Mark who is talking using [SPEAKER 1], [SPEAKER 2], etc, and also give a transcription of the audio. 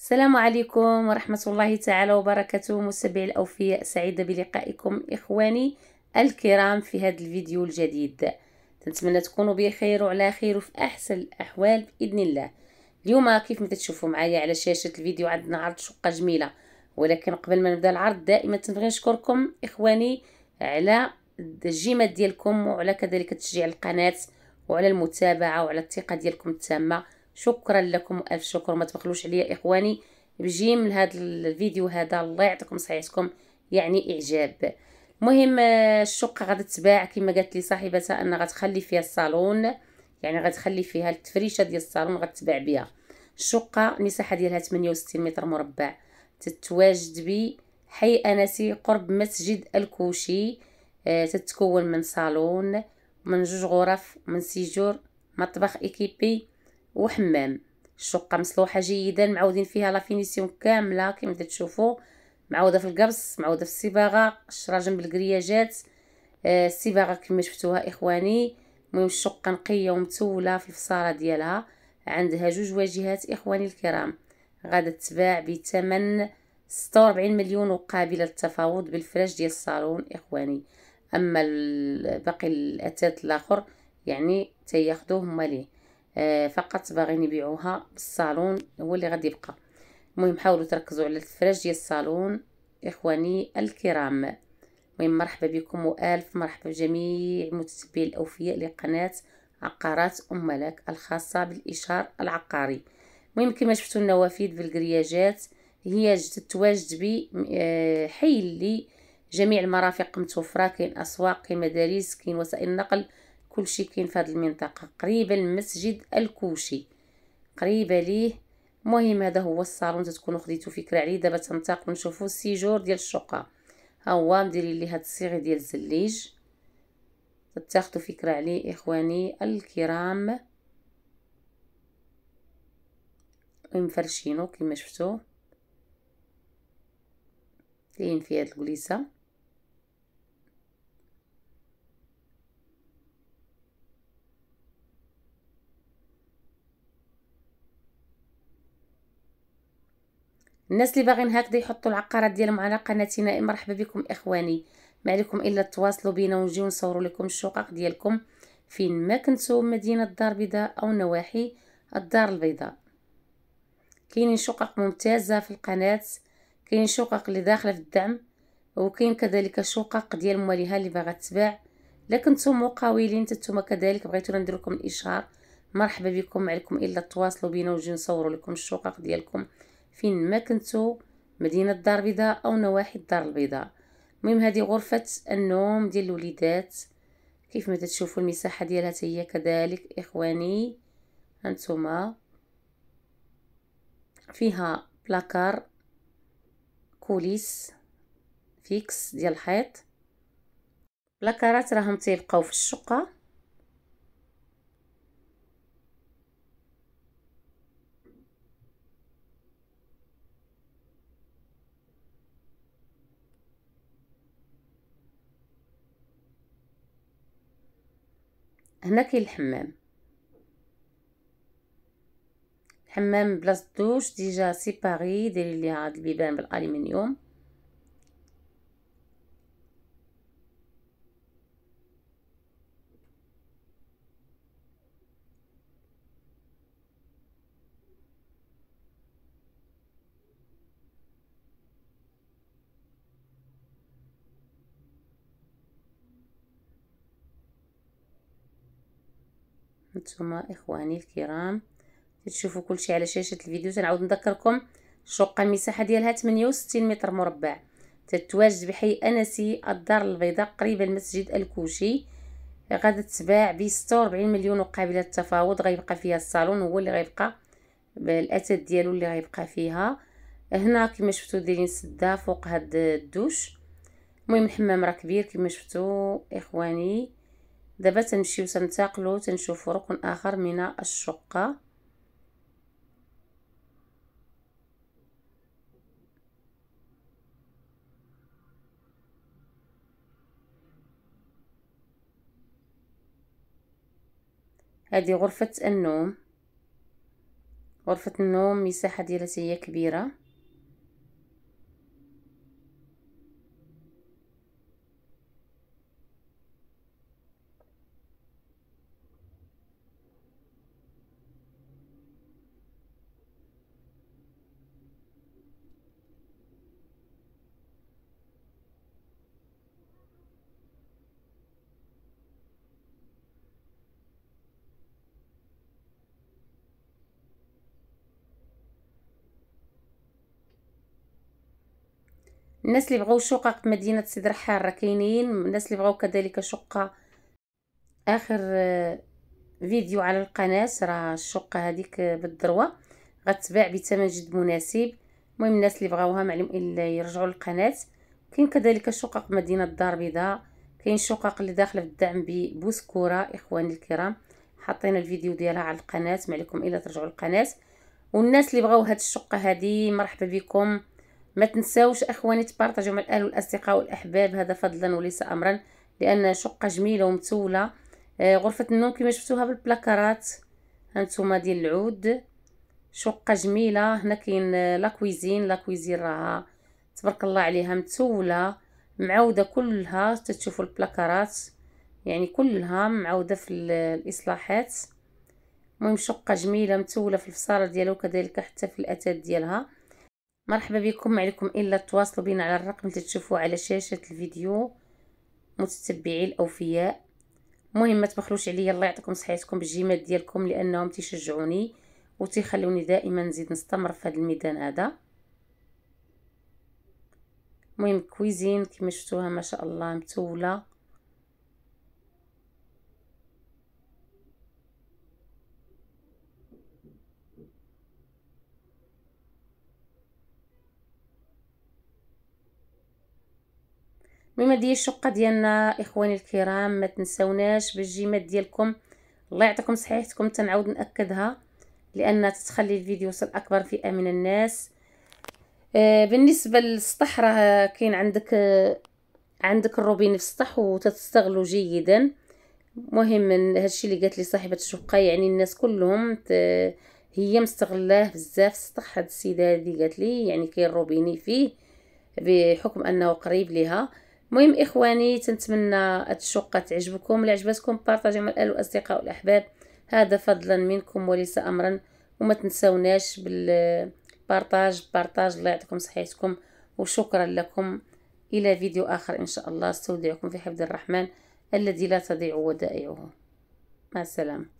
[SPEAKER 1] السلام عليكم ورحمة الله تعالى وبركاته متابعي الأوفياء سعيدة بلقائكم إخواني الكرام في هذا الفيديو الجديد نتمنى تكونوا بخير وعلى خير وفي أحسن الأحوال بإذن الله اليوم كيف ما تشوفوا معايا على شاشة الفيديو عندنا عرض شقة جميلة ولكن قبل ما نبدأ العرض دائما تنبغي نشكركم إخواني على الجيمة ديالكم وعلى كذلك تشجيع القناة وعلى المتابعة وعلى الثقة ديالكم التامة شكرا لكم الف شكر ما تبخلوش عليا اخواني بجيم لهذا الفيديو هذا الله يعطيكم صحيحتكم يعني اعجاب المهم آه، الشقه غادي تباع كما قالت لي صاحبتها ان غتخلي فيها الصالون يعني غتخلي فيها التفريشه ديال الصالون غتباع بها الشقه المساحه ديالها 68 متر مربع تتواجد بحي حي انسي قرب مسجد الكوشي آه تتكون من صالون من جوج غرف من سيجور مطبخ ايكيبي وحمام الشقه مصلوحه جيدا معودين فيها لافينيسيون كامله كما تشوفوا معوده في القبص معوده في الصباغه الشراجم جنب الكرياجات آه الصباغه كما شفتوها اخواني المهم الشقه نقيه ومتوله في الفصاله ديالها عندها جوج واجهات اخواني الكرام غادا تباع بثمن 46 مليون وقابله للتفاوض بالفراش ديال الصالون اخواني اما باقي الاثاث الاخر يعني تياخذوه هما ليه آه، فقط باغيين يبيعوها بالصالون هو اللي غادي يبقى المهم حاولوا تركزوا على الفراش ديال الصالون اخواني الكرام المهم مرحبا بكم والف مرحبا بجميع متتبعي الاوفياء لقناه عقارات ام ملاك الخاصه بالاشار العقاري المهم كما شفتوا النوافذ بالكرياجات هي تتواجد ب آه، حي جميع المرافق متوفره كاين اسواق كاين مدارس كاين وسائل نقل كلشي كاين في هذه المنطقه قريبه للمسجد الكوشي قريبه ليه المهم هذا هو الصالون تتكونوا خديتو فكره عليه دابا تنتقلوا نشوفوا السيجور ديال الشقه ها هو مديرين ليه هاد الصيغ ديال الزليج تاخذوا فكره عليه اخواني الكرام مفرشينو كما شفتو كاين في هاد الكليسه الناس اللي باغيين هكذا يحطوا العقارات ديالهم على قناتنا مرحبا بكم اخواني ما عليكم الا تواصلوا بينا ونجيو نصوروا لكم الشقق ديالكم فين ما كنتو مدينه الدار البيضاء او نواحي الدار البيضاء كاينين شقق ممتازه في القناه كاين شقق اللي داخله في الدعم وكاين كذلك شقق ديال مواليها اللي باغا تباع لكن نتوما مقاولين نتوما كذلك بغيتونا ندير لكم الاشهار مرحبا بكم ما عليكم الا تواصلوا بينا ونجيو نصوروا لكم الشقق ديالكم فين ما كنتو مدينة الدار البيضاء أو نواحي الدار البيضاء المهم هذه غرفة النوم ديال الوليدات كيف ما تشوفوا المساحة ديالها هي كذلك إخواني هانتوما فيها بلاكار كوليس فيكس ديال الحيط بلاكارات راهم تيبقاو في الشقة هنا كاين الحمام الحمام بلاصه الدوش ديجا سيباري ديري ليها هاد البيبان بالالومنيوم نتوما اخواني الكرام تشوفوا كلشي على شاشه الفيديو تنعاود نذكركم شقة المساحه ديالها 68 متر مربع تتواجد بحي انسي الدار البيضاء قريبه لمسجد الكوشي غادا تباع ب 46 مليون وقابله التفاوض غيبقى فيها الصالون هو اللي غيبقى بالاثاث ديالو اللي غيبقى فيها هنا كما شفتوا دايرين سده فوق هاد الدوش المهم الحمام راه كبير كما شفتوا اخواني دابا تنمشيو تنتقلو تنشوفو ركن اخر من الشقه هذه غرفه النوم غرفه النوم مساحه ديالها هي كبيره الناس اللي بغاو شقق مدينه سيدي رحال راه كاينين الناس اللي بغاو كذلك شقه اخر آه، فيديو على القناه راه الشقه هذيك بالدروه غتباع بثمن جد مناسب المهم الناس اللي بغاوها معلوم الا يرجعوا للقناه كاين كذلك شقق مدينه الدار البيضاء كاين شقق اللي داخله بالدعم ببوسكوره اخواني الكرام حطينا الفيديو ديالها على القناه معليكم الا ترجعوا للقناه والناس اللي بغاو هاد الشقه هذه مرحبا بكم ما تنساوش اخواني تبارطاجيو مع الاهل والاصدقاء والاحباب هذا فضلا وليس امرا لان شقه جميله ومتوله آه، غرفه النوم كما شفتوها بالبلاكارات هانتوما ديال العود شقه جميله هنا كاين آه، لا كويزين لا كويزين راها تبارك الله عليها متوله معوده كلها تتشوفوا البلاكارات يعني كلها معوده في الاصلاحات المهم شقه جميله متوله في الفصاله ديالها وكذلك حتى في الاتات ديالها مرحبا بكم عليكم الا تواصلوا بنا على الرقم اللي تشوفوه على شاشه الفيديو متتبعي الاوفياء المهم ما تبخلوش عليا الله يعطيكم صحتكم بالجيمات ديالكم لانهم تيشجعوني وتيخلوني دائما نزيد نستمر في هذا الميدان هذا المهم كويزين كما شفتوها ما شاء الله متوله المهم هذه الشقه ديالنا اخواني الكرام ما تنساوناش بالجيمات ديالكم الله يعطيكم صحيحتكم تنعاود ناكدها لان تتخلي الفيديو يوصل اكبر فئه من الناس آه، بالنسبه للسطح راه كاين عندك عندك الروبين في السطح وتستغلو جيدا مهم هادشي اللي قالت لي صاحبه الشقه يعني الناس كلهم هي مستغلاه بزاف السطح هاد السيده هذه قالت لي يعني كاين روبيني فيه بحكم انه قريب ليها مهم اخواني تنتمنى هاد الشقه تعجبكم الا عجبتكم بارطاجيو مع الاهل والاصدقاء والاحباب هذا فضلا منكم وليس امرا وما تنساوناش بالبارطاج بارطاج الله يعطيكم صحتكم وشكرا لكم الى فيديو اخر ان شاء الله استودعكم في حفظ الرحمن الذي لا تضيع ودائعه مع السلامه